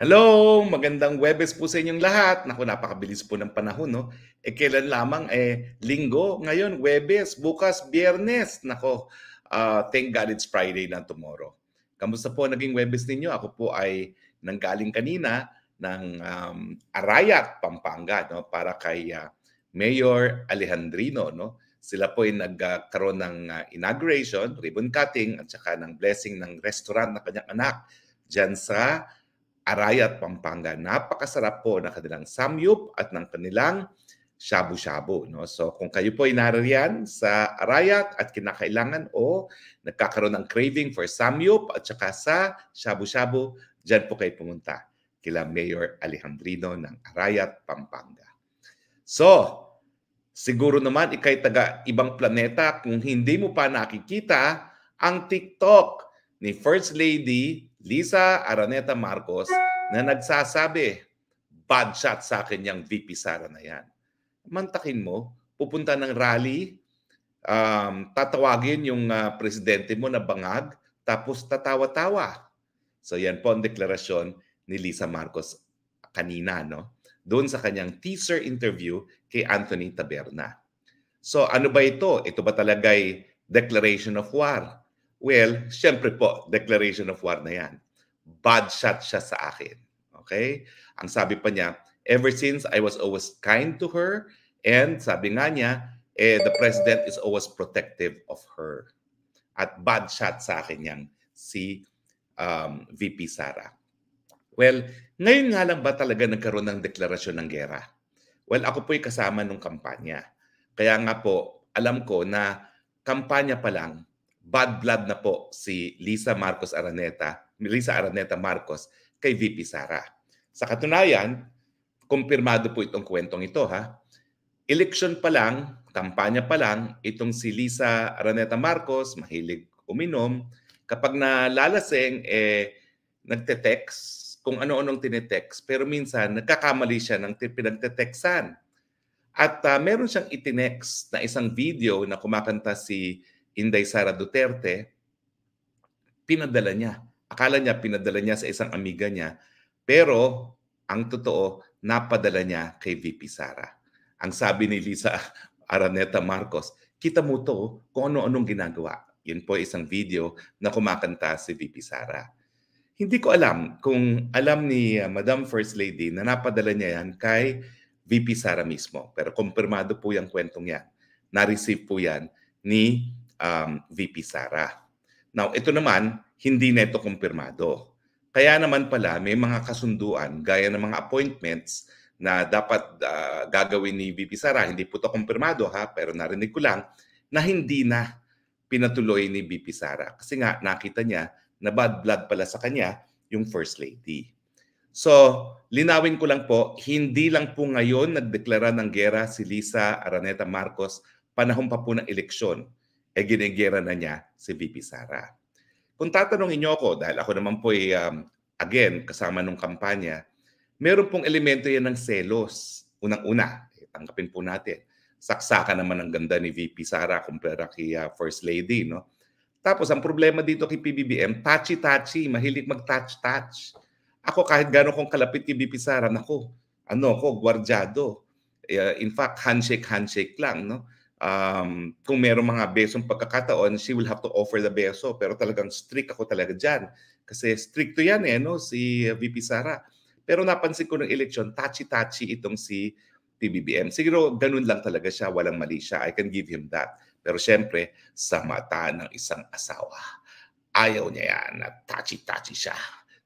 Hello! Magandang Webes po sa inyong lahat. Naku, napakabilis po ng panahon, no? Eh, kailan lamang? Eh, linggo, ngayon, Webes, bukas, biyernes. Nako, uh, ah, thank God it's Friday na tomorrow. Kamusta po naging Webes ninyo? Ako po ay nanggaling kanina ng um, Arayat, Pampanga, no? Para kay uh, Mayor Alejandrino, no? Sila po ay nagkaroon ng uh, inauguration, ribbon cutting, at saka ng blessing ng restaurant na kanyang anak dyan sa Araya at Pampanga. Napakasarap po ng kanilang samyup at ng kanilang shabu-shabu. No? So kung kayo po ay naririyan sa Arayat at kinakailangan o nagkakaroon ng craving for samyup at saka sa shabu-shabu, dyan po kayo pumunta kila Mayor Alejandrino ng Arayat, Pampanga. So, siguro naman ikay taga ibang planeta kung hindi mo pa nakikita ang TikTok ni First Lady Lisa Araneta Marcos na nagsasabi, bad shot sa akin yung VP Sara na yan. Mantakin mo, pupunta ng rally, um, tatawagin yung uh, presidente mo na bangag, tapos tatawa-tawa. So yan po ang deklarasyon ni Lisa Marcos kanina, no? Doon sa kanyang teaser interview kay Anthony Taberna. So ano ba ito? Ito ba talaga ay declaration of war? Well, syempre po, declaration of war na yan. Bad shot siya sa akin. Okay? Ang sabi pa niya, ever since I was always kind to her and sabi nga niya, eh, the president is always protective of her. At bad shot sa akin yang si um, VP Sara. Well, ngayon nga lang ba talaga nagkaroon ng deklarasyon ng gera? Well, ako po'y kasama nung kampanya. Kaya nga po, alam ko na kampanya pa lang, bad blood na po si Lisa Marcos Araneta, Lisa Araneta Marcos kay VP Sara. Sa katunayan, kumpirmado po itong kwentong ito ha. Election pa lang, kampanya pa lang, itong si Lisa Araneta Marcos, mahilig uminom, kapag nalalasing, eh, nagte-text kung ano-anong tinetext. Pero minsan, nagkakamali siya ng pinagte-textan. At uh, meron siyang itinext na isang video na kumakanta si Inday Sara Duterte, pinadala niya. Akala niya pinadala niya sa isang amiga niya, pero ang totoo, napadala niya kay VP Sara. Ang sabi ni Lisa Araneta Marcos, kita mo to kung ano-anong ginagawa. Yun po isang video na kumakanta si VP Sara. Hindi ko alam kung alam ni ah, Madam First Lady na napadala niya yan kay VP Sara mismo. Pero kumpirmado po yung kwentong yan. Na-receive po yan ni um, VP Sara. Now, ito naman, hindi neto kumpirmado. Kaya naman pala may mga kasunduan gaya ng mga appointments na dapat uh, gagawin ni VP Sara. Hindi po ito kumpirmado ha, pero narinig ko lang na hindi na pinatuloy ni VP Sara. Kasi nga nakita niya na bad blood pala sa kanya yung First Lady. So, linawin ko lang po, hindi lang po ngayon nagdeklara ng gera si Lisa Araneta Marcos panahon pa po ng eleksyon eh ginigera na niya si VP Sara. Kung tatanungin niyo ako, dahil ako naman po ay, um, again, kasama nung kampanya, meron pong elemento yan ng selos. Unang-una, eh, tanggapin po natin. Saksakan naman ang ganda ni VP Sara kumpara kay uh, First Lady, no? Tapos ang problema dito kay PBBM, touchy-touchy, mahilig mag-touch-touch. Ako kahit gano'n kong kalapit kay VP Sara, nako, ano ko, gwardyado. Uh, in fact, handshake-handshake lang, no? um, kung merong mga besong pagkakataon, she will have to offer the beso. Pero talagang strict ako talaga dyan. Kasi stricto yan eh, no? si VP Sara. Pero napansin ko ng election, tachi-tachi itong si PBBM. Siguro ganun lang talaga siya, walang mali siya. I can give him that. Pero syempre, sa mata ng isang asawa, ayaw niya yan na tachi-tachi siya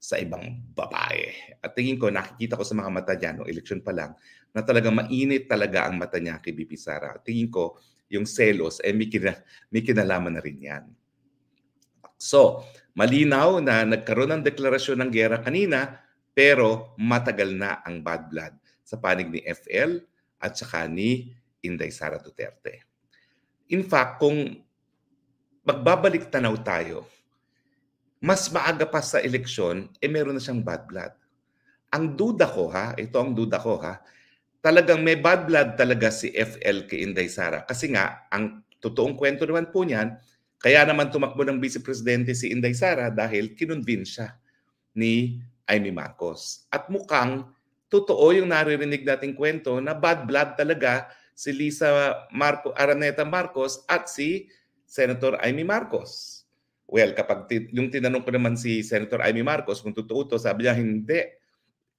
sa ibang babae. At tingin ko, nakikita ko sa mga mata niya noong election pa lang, na talaga mainit talaga ang mata niya kay BP Sara. At tingin ko, yung selos, eh, may, kina, may kinalaman na rin yan. So, malinaw na nagkaroon ng deklarasyon ng gera kanina, pero matagal na ang bad blood sa panig ni FL at saka ni Inday Sara Duterte. In fact, kung magbabalik tanaw tayo mas maaga pa sa eleksyon, eh meron na siyang bad blood. Ang duda ko ha, ito ang duda ko ha, talagang may bad blood talaga si FLK Inday Sara. Kasi nga, ang totoong kwento naman po niyan, kaya naman tumakbo ng Vice Presidente si Inday Sara dahil kinonvince siya ni Amy Marcos. At mukhang totoo yung naririnig nating kwento na bad blood talaga si Lisa Marco, Araneta Marcos at si Senator Amy Marcos. Well, kapag ti- yung tinanong ko naman si Senator Amy Marcos kung totoo to, sabi niya hindi.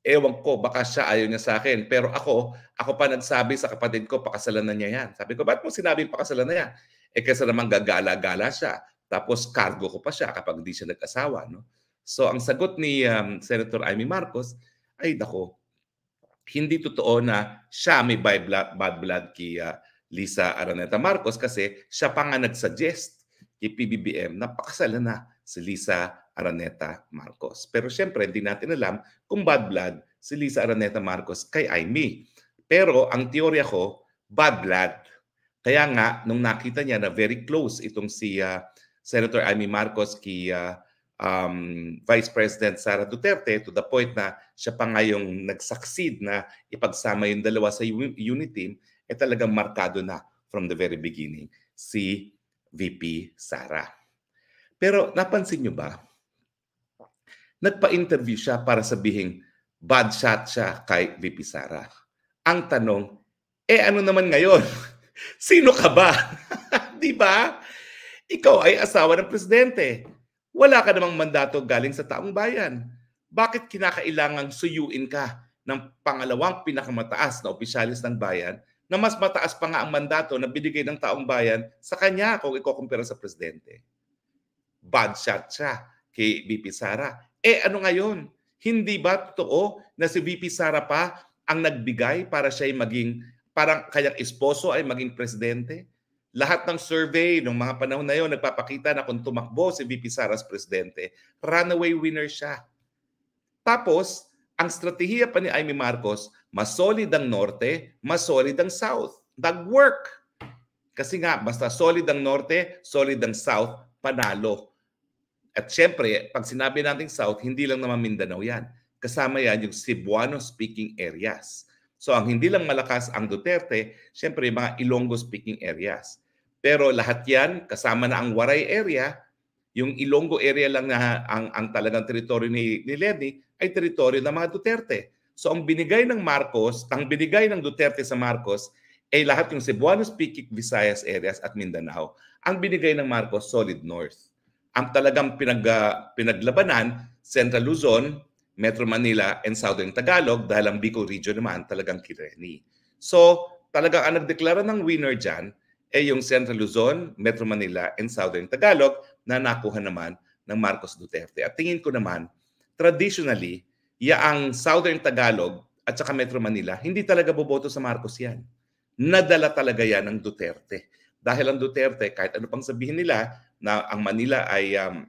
Ewan ko, baka siya ayaw niya sa akin. Pero ako, ako pa nagsabi sa kapatid ko, pakasalanan niya yan. Sabi ko, ba't mo sinabi pakasalanan niya? Eh kasi naman gagala-gala siya. Tapos cargo ko pa siya kapag di siya nag-asawa. No? So ang sagot ni um, Senator Amy Marcos ay, dako, hindi totoo na siya may bad blood, bad blood kay uh, Lisa Araneta Marcos kasi siya pa nga nag-suggest kay PBBM na pakasala na si Lisa Araneta Marcos. Pero siyempre, hindi natin alam kung bad blood si Lisa Araneta Marcos kay Aimee. Pero ang teorya ko, bad blood. Kaya nga, nung nakita niya na very close itong si uh, Senator Amy Marcos kay uh, um, Vice President Sara Duterte to the point na siya pa nga yung nagsucceed na ipagsama yung dalawa sa unit team, eh talagang markado na from the very beginning si VP Sara. Pero napansin nyo ba? Nagpa-interview siya para sabihing bad shot siya kay VP Sara. Ang tanong, eh ano naman ngayon? Sino ka ba? Di ba? Ikaw ay asawa ng presidente. Wala ka namang mandato galing sa taong bayan. Bakit kinakailangang suyuin ka ng pangalawang pinakamataas na opisyalis ng bayan na mas mataas pa nga ang mandato na binigay ng taong bayan sa kanya kung ikukumpira sa presidente. Bad shot siya kay VP Sara. Eh ano ngayon? Hindi ba totoo na si VP Sara pa ang nagbigay para siya maging, parang kanyang esposo ay maging presidente? Lahat ng survey ng mga panahon na yon nagpapakita na kung tumakbo si VP Sara's presidente, runaway winner siya. Tapos, ang strategiya pa ni Amy Marcos, mas solid ang norte, mas solid ang south. Nag-work. Kasi nga, basta solid ang norte, solid ang south, panalo. At syempre, pag sinabi nating south, hindi lang naman Mindanao yan. Kasama yan yung Cebuano-speaking areas. So ang hindi lang malakas ang Duterte, syempre mga Ilonggo-speaking areas. Pero lahat yan, kasama na ang Waray area, yung Ilonggo area lang na ang, ang talagang teritoryo ni, ni Lenny ay teritoryo ng mga Duterte. So ang binigay ng Marcos, ang binigay ng Duterte sa Marcos ay lahat yung Cebuano speaking Visayas areas at Mindanao. Ang binigay ng Marcos, solid north. Ang talagang pinag, pinaglabanan, Central Luzon, Metro Manila, and Southern Tagalog dahil ang Bicol region naman talagang kireni. So talagang ang nagdeklara ng winner dyan ay yung Central Luzon, Metro Manila, and Southern Tagalog na nakuha naman ng Marcos Duterte. At tingin ko naman, traditionally, ya ang Southern Tagalog at saka Metro Manila, hindi talaga boboto sa Marcos yan. Nadala talaga yan ng Duterte. Dahil ang Duterte, kahit ano pang sabihin nila na ang Manila ay um,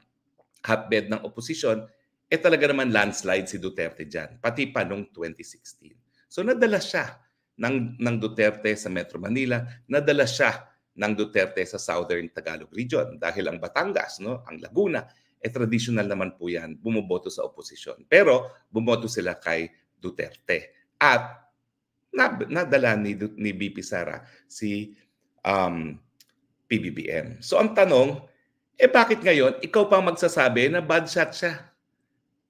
hotbed ng oposisyon, eh talaga naman landslide si Duterte dyan, pati pa noong 2016. So nadala siya ng, ng Duterte sa Metro Manila, nadala siya ng Duterte sa Southern Tagalog Region dahil ang Batangas, no, ang Laguna, eh traditional naman po yan, bumoboto sa oposisyon. Pero bumoto sila kay Duterte. At nadala ni, ni BP Sara si um, PBBM. So ang tanong, eh bakit ngayon ikaw pa magsasabi na bad shot siya?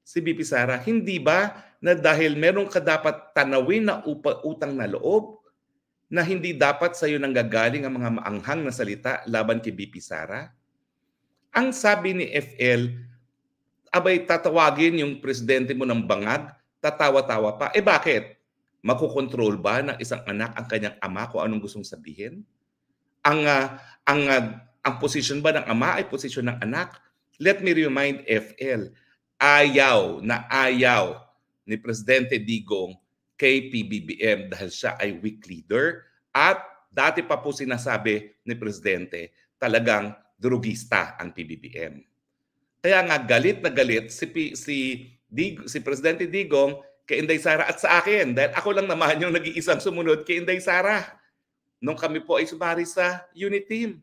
Si BP Sara, hindi ba na dahil meron ka dapat tanawin na upa, utang na loob na hindi dapat sa iyo nanggagaling ang mga maanghang na salita laban kay BP Sara? Ang sabi ni FL, abay tatawagin yung presidente mo ng bangag, tatawa-tawa pa. Eh bakit? Makukontrol ba ng isang anak ang kanyang ama kung anong gustong sabihin? Ang, uh, ang, uh, ang position ba ng ama ay position ng anak? Let me remind FL, ayaw na ayaw ni Presidente Digong kay PBBM dahil siya ay weak leader at dati pa po sinasabi ni Presidente talagang drugista ang PBBM. Kaya nga galit na galit si, P, si, Dig, si Presidente Digong kay Inday Sara at sa akin dahil ako lang naman yung nag-iisang sumunod kay Inday Sara nung kami po ay sumari sa unit team.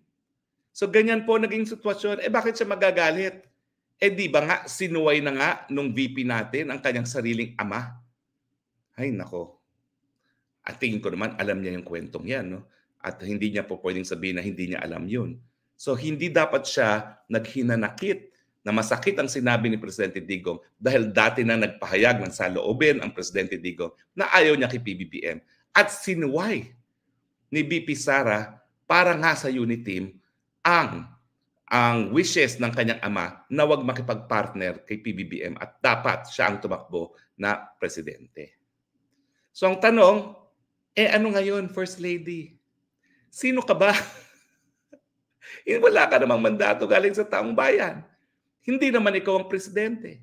So ganyan po naging sitwasyon. Eh bakit siya magagalit? Eh di ba nga sinuway na nga nung VP natin ang kanyang sariling ama ay nako, at tingin ko naman, alam niya yung kwentong yan. No? At hindi niya po pwedeng sabihin na hindi niya alam yun. So hindi dapat siya naghinanakit na masakit ang sinabi ni Presidente Digong dahil dati na nagpahayag ng saloobin ang Presidente Digong na ayaw niya kay PBBM. At sinuway ni BP Sara para nga sa unit team ang ang wishes ng kanyang ama na wag makipagpartner kay PBBM at dapat siya ang tumakbo na presidente. So ang tanong, eh ano ngayon, First Lady? Sino ka ba? Eh, wala ka namang mandato galing sa taong bayan. Hindi naman ikaw ang presidente.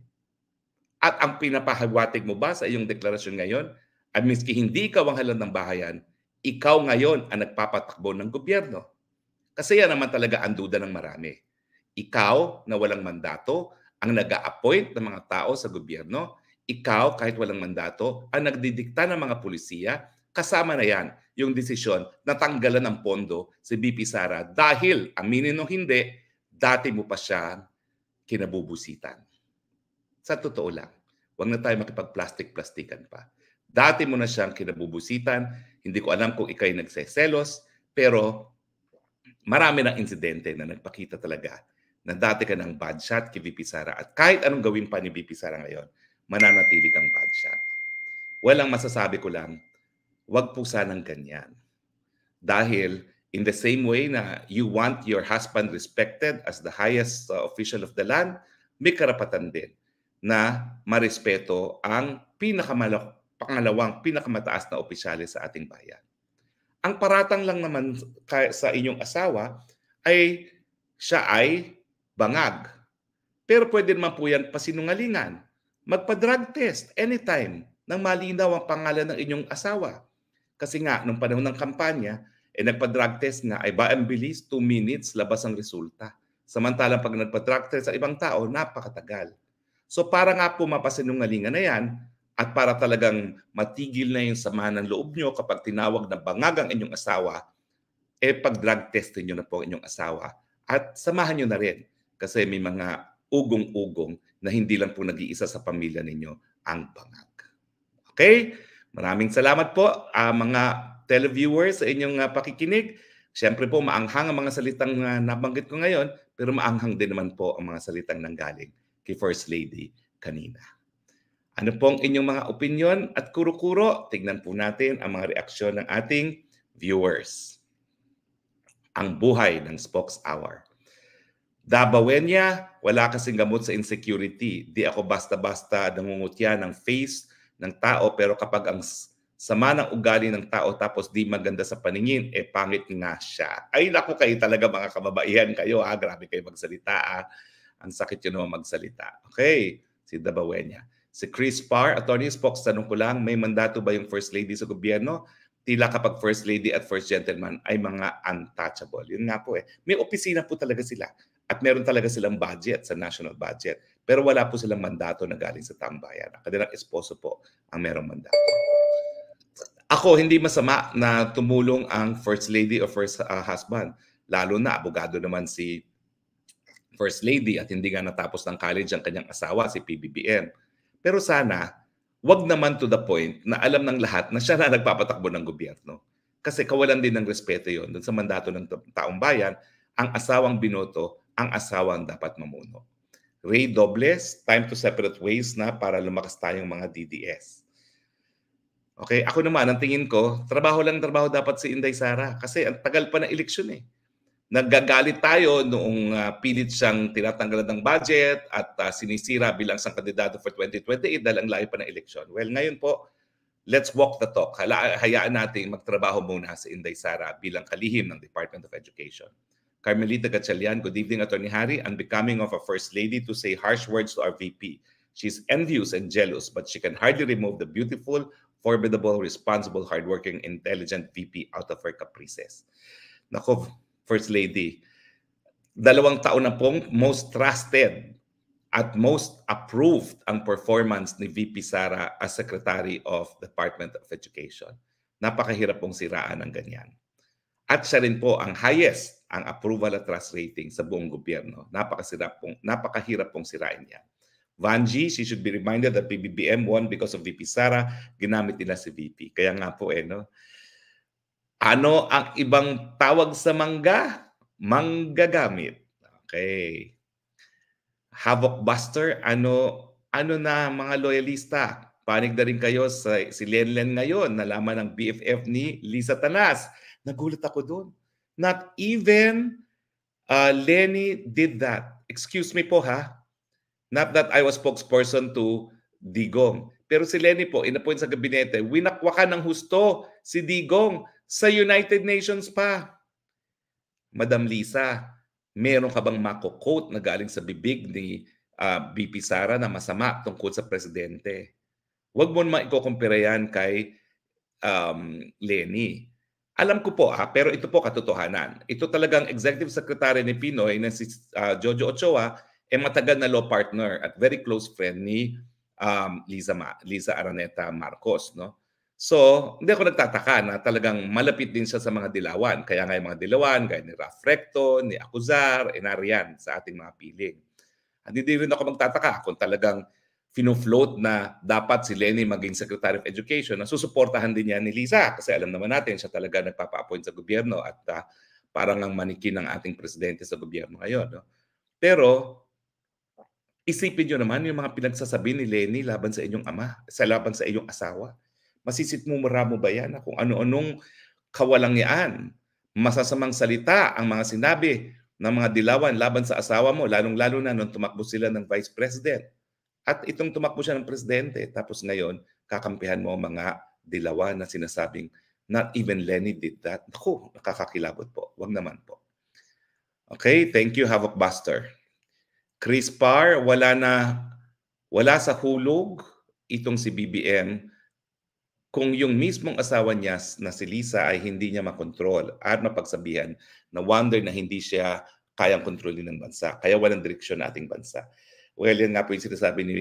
At ang pinapahagwatig mo ba sa iyong deklarasyon ngayon, at miski hindi ikaw ang halan ng bahayan, ikaw ngayon ang nagpapatakbo ng gobyerno. Kasi yan naman talaga ang duda ng marami. Ikaw na walang mandato, ang nag appoint ng mga tao sa gobyerno, ikaw kahit walang mandato ang nagdidikta ng mga pulisiya kasama na yan yung desisyon na tanggalan ng pondo si BP Sara dahil aminin o hindi dati mo pa siya kinabubusitan. Sa totoo lang, wag na tayo makipag-plastic-plastikan pa. Dati mo na siyang kinabubusitan, hindi ko alam kung ikay nagseselos, pero marami ng insidente na nagpakita talaga na dati ka ng bad shot kay VP Sara at kahit anong gawin pa ni VP Sara ngayon, mananatili kang bad shot. Well, masasabi ko lang, wag po sanang ganyan. Dahil in the same way na you want your husband respected as the highest uh, official of the land, may karapatan din na marespeto ang pinakamalak pangalawang pinakamataas na opisyalis sa ating bayan. Ang paratang lang naman sa inyong asawa ay siya ay bangag. Pero pwede naman po yan pasinungalingan. Magpa-drug test anytime nang malinaw ang pangalan ng inyong asawa. Kasi nga, nung panahon ng kampanya, eh nagpa-drug test nga, ay ba ang bilis, 2 minutes, labas ang resulta. Samantalang pag nagpa-drug test sa ibang tao, napakatagal. So para nga po mapasinungalingan na yan, at para talagang matigil na yung samahan ng loob nyo kapag tinawag na bangag ang inyong asawa, eh pag drug testin nyo na po inyong asawa. At samahan nyo na rin kasi may mga ugong-ugong na hindi lang po nag-iisa sa pamilya ninyo ang pangag. Okay? Maraming salamat po uh, mga televiewers sa inyong uh, pakikinig. Siyempre po, maanghang ang mga salitang uh, nabanggit ko ngayon, pero maanghang din naman po ang mga salitang nanggaling kay First Lady kanina. Ano pong inyong mga opinion at kuro-kuro? Tignan po natin ang mga reaksyon ng ating viewers. Ang buhay ng Spokes Hour. Dabawenya, wala kasing gamot sa insecurity. Di ako basta-basta nangungutya ng face ng tao pero kapag ang sama ng ugali ng tao tapos di maganda sa paningin, eh pangit nga siya. Ay naku kayo talaga mga kababaihan kayo ha, ah. grabe kayo magsalita ha. Ah. Ang sakit yun naman magsalita. Okay, si Dabawenya. Si Chris Parr, attorney Spox, tanong ko lang, may mandato ba yung First Lady sa gobyerno? Tila kapag First Lady at First Gentleman ay mga untouchable. Yun nga po eh. May opisina po talaga sila. At meron talaga silang budget sa national budget. Pero wala po silang mandato na galing sa tambayan. Ang kanilang esposo po ang merong mandato. Ako, hindi masama na tumulong ang first lady o first uh, husband. Lalo na, abogado naman si first lady at hindi nga natapos ng college ang kanyang asawa, si PBBM. Pero sana, wag naman to the point na alam ng lahat na siya na nagpapatakbo ng gobyerno. Kasi kawalan din ng respeto yon dun sa mandato ng taong bayan, ang asawang binoto ang asawa ang dapat mamuno. Ray Dobles, time to separate ways na para lumakas tayong mga DDS. Okay, ako naman, ang tingin ko, trabaho lang trabaho dapat si Inday Sara kasi ang tagal pa na eleksyon eh. Naggagalit tayo noong uh, pilit siyang tinatanggalan ng budget at uh, sinisira bilang sang kandidato for 2028 dahil ang layo pa ng eleksyon. Well, ngayon po, let's walk the talk. Hala, hayaan natin magtrabaho muna si Inday Sara bilang kalihim ng Department of Education. Carmelita Gatchalian, good evening, Attorney Harry. Unbecoming of a First Lady to say harsh words to our VP. She's envious and jealous, but she can hardly remove the beautiful, formidable, responsible, hardworking, intelligent VP out of her caprices. Nako, First Lady, dalawang taon na pong most trusted at most approved ang performance ni VP Sara as Secretary of Department of Education. Napakahirap pong siraan ng ganyan. At siya rin po ang highest ang approval at trust rating sa buong gobyerno. Napakasirap pong, napakahirap pong sirain niya. Vanji, she should be reminded that PBBM won because of VP Sara, ginamit nila si VP. Kaya nga po eh, no? Ano ang ibang tawag sa mangga? Manggagamit. Okay. Havoc Buster, ano, ano na mga loyalista? Panig na rin kayo sa si Lenlen ngayon, nalaman ng BFF ni Lisa Tanas Nagulat ako doon. Not even uh, Lenny did that. Excuse me po ha. Not that I was spokesperson to Digong. Pero si Lenny po, inapoint sa gabinete, winakwakan ng husto si Digong sa United Nations pa. Madam Lisa, meron ka bang mako-quote na galing sa bibig ni uh, ah, BP Sara na masama tungkol sa presidente? Huwag mo naman ikukumpira yan kay um, Lenny. Alam ko po ha, ah, pero ito po katotohanan. Ito talagang executive secretary ni Pinoy na si uh, Jojo Ochoa ay eh, matagal na law partner at very close friend ni um, Liza, Ma- Liza Araneta Marcos. No? So, hindi ako nagtataka na talagang malapit din siya sa mga dilawan. Kaya nga yung mga dilawan, gaya ni Ralph Recto, ni Acuzar, Enarian eh, sa ating mga piling. At hindi rin ako magtataka kung talagang fino-float na dapat si Lenny maging Secretary of Education na susuportahan din niya ni Lisa kasi alam naman natin siya talaga nagpapa-appoint sa gobyerno at uh, parang ang manikin ng ating presidente sa gobyerno ngayon. No? Pero isipin nyo naman yung mga pinagsasabi ni Lenny laban sa inyong ama, sa laban sa inyong asawa. Masisitmumura mo ba yan kung ano-anong kawalangian, masasamang salita ang mga sinabi ng mga dilawan laban sa asawa mo, lalong-lalo na nung tumakbo sila ng vice president. At itong tumakbo siya ng presidente, tapos ngayon, kakampihan mo mga dilawa na sinasabing, not even Lenny did that. Naku, nakakakilabot po. Wag naman po. Okay, thank you, Havoc Buster. Chris Parr, wala na, wala sa hulog itong si BBM kung yung mismong asawa niya na si Lisa ay hindi niya makontrol at mapagsabihan na wonder na hindi siya kayang kontrolin ng bansa, kaya walang direksyon na ating bansa. Well, yan nga po yung sinasabi ni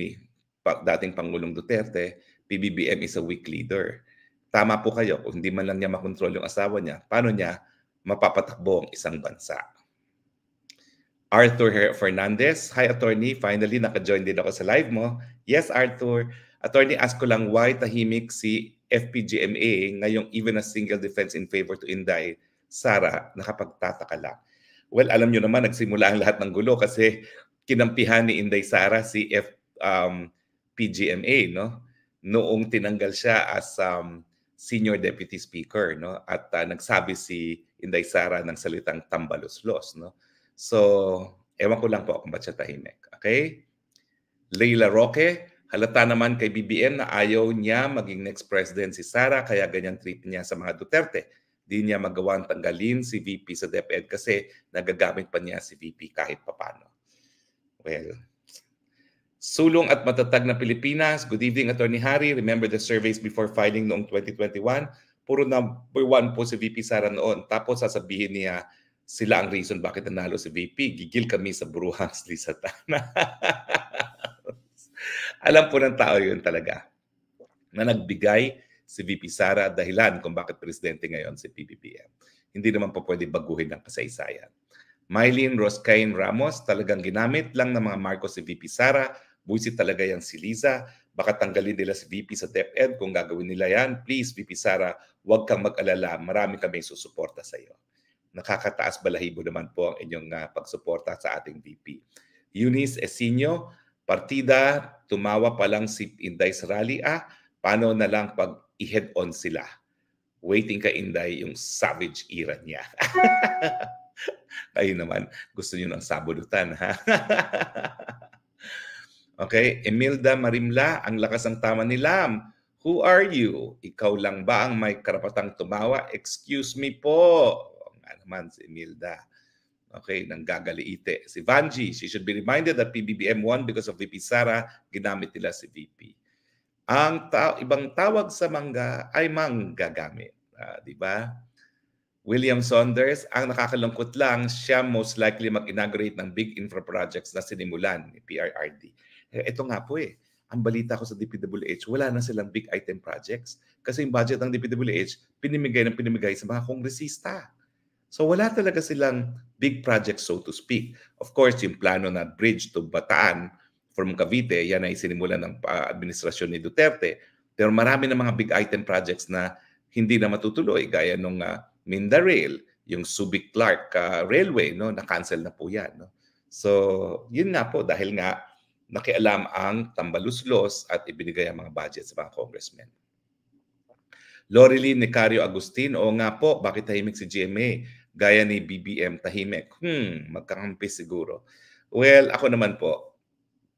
dating Pangulong Duterte, PBBM is a weak leader. Tama po kayo, kung hindi man lang niya makontrol yung asawa niya, paano niya mapapatakbo ang isang bansa? Arthur Fernandez, Hi Attorney, finally naka-join din ako sa live mo. Yes Arthur, Attorney ask ko lang why tahimik si FPGMA ngayong even a single defense in favor to Inday, Sara, nakapagtataka lang. Well, alam nyo naman, nagsimula ang lahat ng gulo kasi kinampihan ni Inday Sara si F, um, PGMA no noong tinanggal siya as um, senior deputy speaker no at uh, nagsabi si Inday Sara ng salitang tambaloslos no so ewan ko lang po kung ba't siya tahimik okay Leila Roque halata naman kay BBM na ayaw niya maging next president si Sara kaya ganyan trip niya sa mga Duterte di niya magawang tanggalin si VP sa DepEd kasi nagagamit pa niya si VP kahit papano papel. Sulong at matatag na Pilipinas. Good evening, Attorney Harry. Remember the surveys before filing noong 2021? Puro number one po si VP Sara noon. Tapos sasabihin niya, sila ang reason bakit nanalo si VP. Gigil kami sa buruhang ni Satana. Alam po ng tao yun talaga na nagbigay si VP Sara dahilan kung bakit presidente ngayon si PBBM. Hindi naman po pwede baguhin ng kasaysayan. Mylene Roscain Ramos, talagang ginamit lang ng mga Marcos si VP Sara. Buisit talaga yan si Liza. Baka tanggalin nila si VP sa DepEd kung gagawin nila yan. Please, VP Sara, huwag kang mag-alala. Marami kami susuporta sa iyo. Nakakataas balahibo naman po ang inyong uh, pagsuporta sa ating VP. Eunice Esinio, partida, tumawa pa lang si Inday sa rally. Ah, paano na lang pag i-head on sila? Waiting ka, Inday, yung savage era niya. Kayo naman, gusto niyo ng sabudutan, ha? okay, Emilda Marimla, ang lakas ng tama ni Lam. Who are you? Ikaw lang ba ang may karapatang tumawa? Excuse me po. Nga naman si Emilda. Okay, nang gagaliite. Si Vanji, she should be reminded that PBBM won because of VP Sara, ginamit nila si VP. Ang ta- ibang tawag sa mangga ay manggagamit. Uh, di ba? William Saunders, ang nakakalungkot lang, siya most likely mag-inaugurate ng big infra projects na sinimulan ni PRRD. Ito eh, nga po eh, ang balita ko sa DPWH, wala na silang big item projects kasi yung budget ng DPWH, pinimigay ng pinimigay sa mga kongresista. So wala talaga silang big projects so to speak. Of course, yung plano na bridge to Bataan from Cavite, yan ay sinimulan ng uh, administrasyon ni Duterte. Pero marami ng mga big item projects na hindi na matutuloy gaya nung uh, Mindarel, yung Subic Clark uh, Railway, no, na-cancel na po 'yan, no. So, yun nga po dahil nga nakialam ang tambaluslos at ibinigay ang mga budget sa mga congressmen. Loreline Nicario Agustin, o nga po, bakit tahimik si GMA? Gaya ni BBM tahimik. Hmm, magkakampi siguro. Well, ako naman po,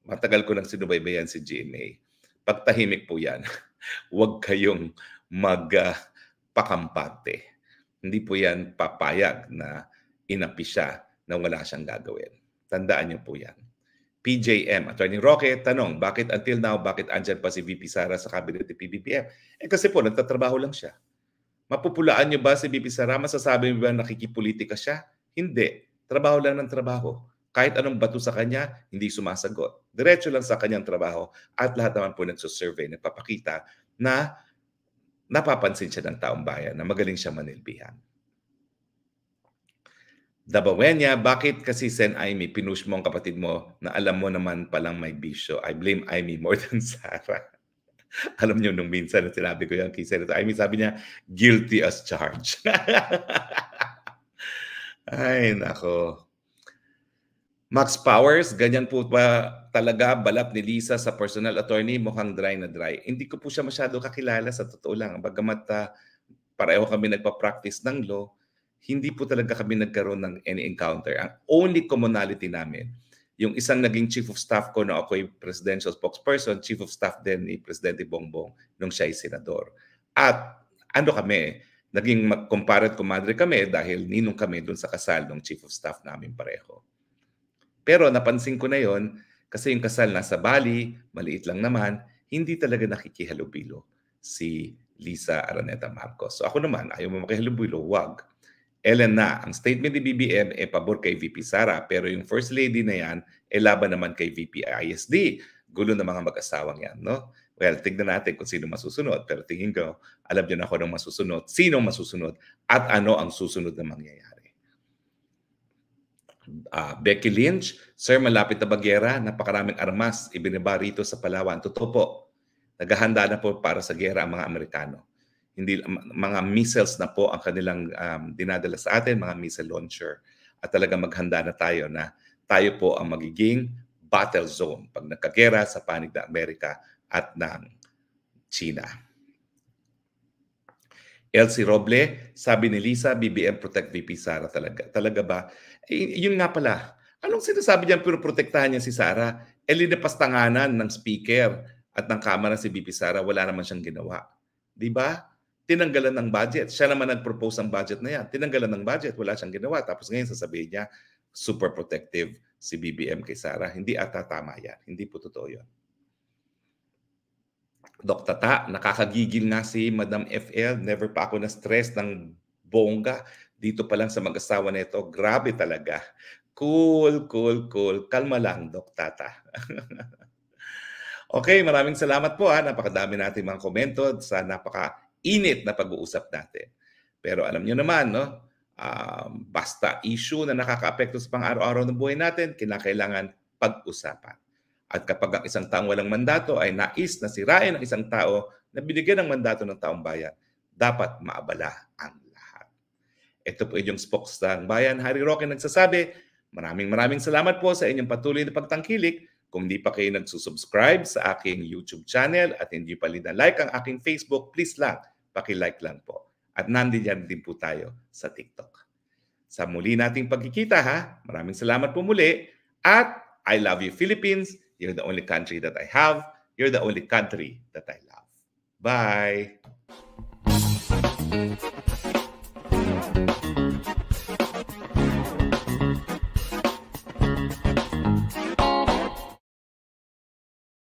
matagal ko nang sinubaybayan si GMA. Pag tahimik po yan, huwag kayong magpakampante. Ah, uh, hindi po yan papayag na inapi siya na wala siyang gagawin. Tandaan niyo po yan. PJM, Attorney Roque, tanong, bakit until now, bakit andyan pa si VP Sara sa cabinet ni PBBM? Eh kasi po, nagtatrabaho lang siya. Mapupulaan niyo ba si VP Sara? Masasabi niyo ba nakikipolitika siya? Hindi. Trabaho lang ng trabaho. Kahit anong bato sa kanya, hindi sumasagot. Diretso lang sa kanyang trabaho at lahat naman po nagsusurvey, nagpapakita na napapansin siya ng taong bayan na magaling siya manilbihan. Dabawenya, bakit kasi Sen Aimee, pinush mo ang kapatid mo na alam mo naman palang may bisyo. I blame Aimee more than Sarah. alam niyo nung minsan na sinabi ko yung kay Sen Aimee, sabi niya, guilty as charged. Ay, nako. Max Powers, ganyan po ba talaga balat ni Lisa sa personal attorney? Mukhang dry na dry. Hindi ko po siya masyado kakilala sa totoo lang. Bagamat uh, pareho kami nagpa-practice ng law, hindi po talaga kami nagkaroon ng any encounter. Ang only commonality namin, yung isang naging chief of staff ko na ako yung presidential spokesperson, chief of staff din ni Presidente Bongbong nung siya ay senador. At ano kami, naging mag-compared commander kami dahil ninong kami dun sa kasal ng chief of staff namin pareho. Pero napansin ko na yon kasi yung kasal nasa Bali, maliit lang naman, hindi talaga nakikihalubilo si Lisa Araneta Marcos. So ako naman, ayaw mo makihalubilo, wag. Ellen na, ang statement ni BBM e eh, pabor kay VP Sara, pero yung First Lady na yan, e eh, laban naman kay VP ISD. Gulo na mga mag-asawang yan, no? Well, tignan natin kung sino masusunod. Pero tingin ko, alam niyo na ako ng masusunod, sino masusunod, at ano ang susunod na mangyayari uh, Becky Lynch, Sir, malapit na bagyera, napakaraming armas ibinaba rito sa Palawan. Totoo po, naghahanda na po para sa gera ang mga Amerikano. Hindi, mga missiles na po ang kanilang um, dinadala sa atin, mga missile launcher. At talaga maghanda na tayo na tayo po ang magiging battle zone pag nagkagera sa panig na Amerika at ng China. Elsie Roble, sabi ni Lisa, BBM Protect VP Sara talaga. Talaga ba? Eh, yun nga pala. Anong sinasabi niyan pero protektahan niya si Sara? Eh, linapastanganan ng speaker at ng kamera si BP Sara. Wala naman siyang ginawa. Di ba? Tinanggalan ng budget. Siya naman nag-propose ng budget na yan. Tinanggalan ng budget. Wala siyang ginawa. Tapos ngayon sasabihin niya, super protective si BBM kay Sara. Hindi ata tama yan. Hindi po totoo yun. Dok Tata, nakakagigil nga si Madam FL. Never pa ako na-stress ng bongga. Dito pa lang sa mag-asawa nito. Grabe talaga. Cool, cool, cool. Kalma lang, Dok Tata. okay, maraming salamat po. Ha. Napakadami natin mga komento sa napaka-init na pag-uusap natin. Pero alam nyo naman, no? Um, basta issue na nakaka sa pang-araw-araw ng buhay natin, kinakailangan pag-usapan. At kapag ang isang taong walang mandato ay nais na sirain ang isang tao na binigyan ng mandato ng taong bayan, dapat maabala ang lahat. Ito po inyong spokes ng bayan, Harry Roque, nagsasabi, maraming maraming salamat po sa inyong patuloy na pagtangkilik. Kung hindi pa kayo nagsusubscribe sa aking YouTube channel at hindi pa rin like ang aking Facebook, please lang, paki-like lang po. At nandiyan din po tayo sa TikTok. Sa muli nating pagkikita ha, maraming salamat po muli at I love you Philippines You're the only country that I have. You're the only country that I love. Bye.